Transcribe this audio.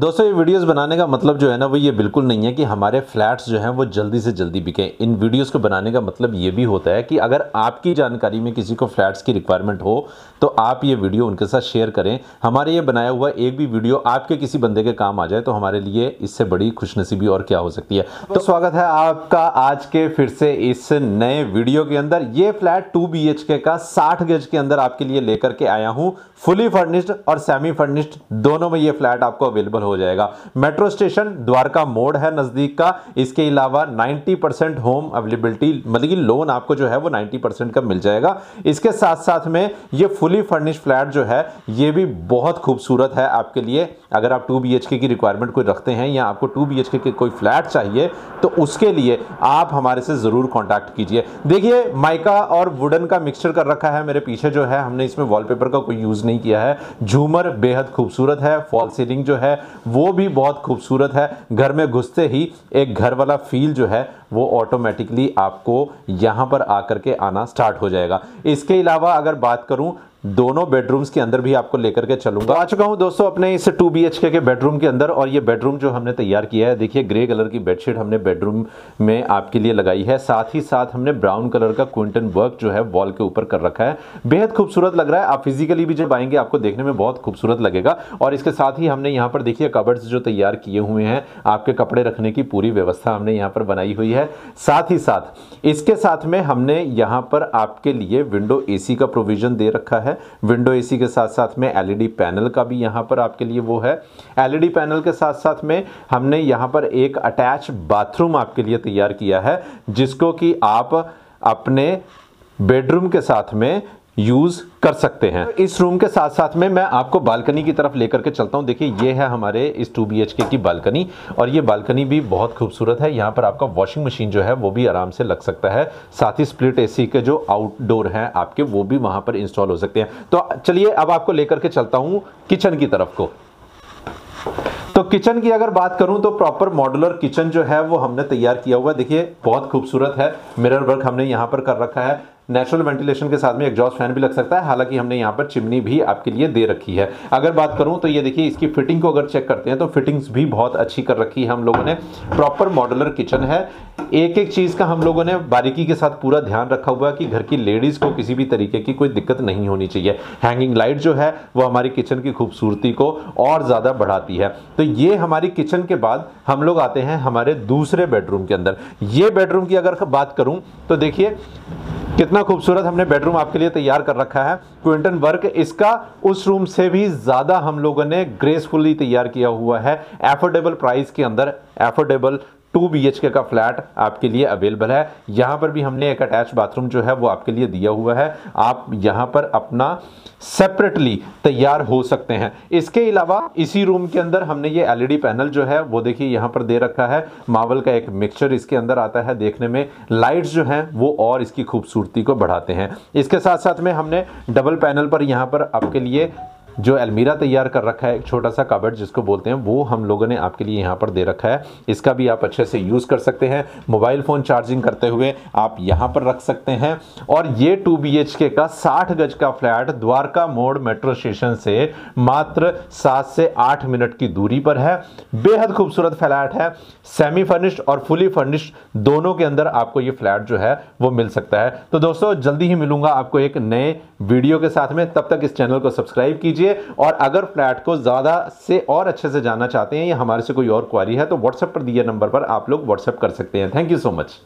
दोस्तों ये वीडियोस बनाने का मतलब जो है ना वो ये बिल्कुल नहीं है कि हमारे फ्लैट्स जो हैं वो जल्दी से जल्दी बिकें इन वीडियोस को बनाने का मतलब ये भी होता है कि अगर आपकी जानकारी में किसी को फ्लैट्स की रिक्वायरमेंट हो तो आप ये वीडियो उनके साथ शेयर करें हमारे ये बनाया हुआ एक भी वीडियो आपके किसी बंदे के काम आ जाए तो हमारे लिए इससे बड़ी खुशनसीबी और क्या हो सकती है तो स्वागत है आपका आज के फिर से इस नए वीडियो के अंदर ये फ्लैट टू बी का साठ गज के अंदर आपके लिए लेकर के आया हूँ फुली फर्निश्ड और सेमी फर्निश्ड दोनों में ये फ्लैट आपको अवेलेबल हो जाएगा मेट्रो स्टेशन द्वारका मोड़ है नज़दीक का इसके अलावा 90 परसेंट होम अवेलेबिलिटी मतलब कि लोन आपको जो है वो 90 परसेंट का मिल जाएगा इसके साथ साथ में ये फुली फर्निश फ्लैट जो है ये भी बहुत खूबसूरत है आपके लिए अगर आप टू बी की रिक्वायरमेंट कोई रखते हैं या आपको टू बी के कोई फ्लैट चाहिए तो उसके लिए आप हमारे से ज़रूर कॉन्टैक्ट कीजिए देखिए माइका और वुडन का मिक्सचर कर रखा है मेरे पीछे जो है हमने इसमें वॉलपेपर का कोई यूज़ नहीं किया है झूमर बेहद खूबसूरत है फॉल सीलिंग जो है वो भी बहुत खूबसूरत है घर में घुसते ही एक घर वाला फील जो है वो ऑटोमेटिकली आपको यहाँ पर आकर के आना स्टार्ट हो जाएगा इसके अलावा अगर बात करूँ दोनों बेडरूम्स के अंदर भी आपको लेकर के चलूंगा आ चुका हूं दोस्तों अपने इस two B H K bedroom के अंदर और ये बेडरूम जो हमने तैयार किया है देखिए ग्रे कलर की बेडशीट हमने बेडरूम में आपके लिए लगाई है साथ ही साथ हमने ब्राउन कलर का क्विंटन वर्क जो है वॉल के ऊपर कर रखा है बेहद खूबसूरत लग रहा है आप फिजिकली भी जब आएंगे आपको देखने में बहुत खूबसूरत लगेगा और इसके साथ ही हमने यहाँ पर देखिए कबर्ड्स जो तैयार किए हुए हैं आपके कपड़े रखने की पूरी व्यवस्था हमने यहाँ पर बनाई हुई है साथ ही साथ इसके साथ में हमने यहाँ पर आपके लिए विंडो ए का प्रोविजन दे रखा है विंडो एसी के साथ साथ में एलईडी पैनल का भी यहाँ पर आपके लिए वो है एलईडी पैनल के साथ साथ में हमने यहाँ पर एक अटैच बाथरूम आपके लिए तैयार किया है जिसको कि आप अपने बेडरूम के साथ में यूज़ कर सकते हैं इस रूम के साथ साथ में मैं आपको बालकनी की तरफ लेकर के चलता हूं देखिए ये है हमारे इस टू बी की बालकनी और ये बालकनी भी बहुत खूबसूरत है यहाँ पर आपका वॉशिंग मशीन जो है वो भी आराम से लग सकता है साथ ही स्प्लिट एसी के जो आउटडोर हैं आपके वो भी वहां पर इंस्टॉल हो सकते हैं तो चलिए अब आपको लेकर के चलता हूँ किचन की तरफ को तो किचन की अगर बात करूं तो प्रॉपर मॉडुलर किचन जो है वो हमने तैयार किया हुआ है देखिए बहुत खूबसूरत है मिरर वर्क हमने यहाँ पर कर रखा है नेचुरल वेंटिलेशन के साथ में एग्जॉस्ट फैन भी लग सकता है हालांकि हमने यहाँ पर चिमनी भी आपके लिए दे रखी है अगर बात करूँ तो ये देखिए इसकी फिटिंग को अगर चेक करते हैं तो फिटिंग्स भी बहुत अच्छी कर रखी है हम लोगों ने प्रॉपर मॉडलर किचन है एक एक चीज़ का हम लोगों ने बारीकी के साथ पूरा ध्यान रखा हुआ है कि घर की लेडीज़ को किसी भी तरीके की कोई दिक्कत नहीं होनी चाहिए हैंगिंग लाइट जो है वो हमारी किचन की खूबसूरती को और ज़्यादा बढ़ाती है तो ये हमारी किचन के बाद हम लोग आते हैं हमारे दूसरे बेडरूम के अंदर ये बेडरूम की अगर बात करूँ तो देखिए कितना खूबसूरत हमने बेडरूम आपके लिए तैयार कर रखा है क्विंटन वर्क इसका उस रूम से भी ज़्यादा हम लोगों ने ग्रेसफुली तैयार किया हुआ है एफोर्डेबल प्राइस के अंदर एफोर्डेबल टू बी एच के का फ्लैट आपके लिए अवेलेबल है यहाँ पर भी हमने एक अटैच बाथरूम जो है वो आपके लिए दिया हुआ है आप यहाँ पर अपना सेपरेटली तैयार हो सकते हैं इसके अलावा इसी रूम के अंदर हमने ये एलईडी पैनल जो है वो देखिए यहाँ पर दे रखा है मावल का एक मिक्सचर इसके अंदर आता है देखने में लाइट्स जो हैं वो और इसकी खूबसूरती को बढ़ाते हैं इसके साथ साथ में हमने डबल पैनल पर यहाँ पर आपके लिए जो अलमीरा तैयार कर रखा है एक छोटा सा काबड जिसको बोलते हैं वो हम लोगों ने आपके लिए यहाँ पर दे रखा है इसका भी आप अच्छे से यूज़ कर सकते हैं मोबाइल फ़ोन चार्जिंग करते हुए आप यहाँ पर रख सकते हैं और ये टू बी का साठ गज का फ्लैट द्वारका मोड़ मेट्रो स्टेशन से मात्र सात से आठ मिनट की दूरी पर है बेहद खूबसूरत फ्लैट है सेमी फर्निश्ड और फुली फर्निश्ड दोनों के अंदर आपको ये फ्लैट जो है वो मिल सकता है तो दोस्तों जल्दी ही मिलूंगा आपको एक नए वीडियो के साथ में तब तक इस चैनल को सब्सक्राइब कीजिए कीजिए और अगर फ्लैट को ज़्यादा से और अच्छे से जानना चाहते हैं या हमारे से कोई और क्वारी है तो व्हाट्सएप पर दिए नंबर पर आप लोग व्हाट्सएप कर सकते हैं थैंक यू सो मच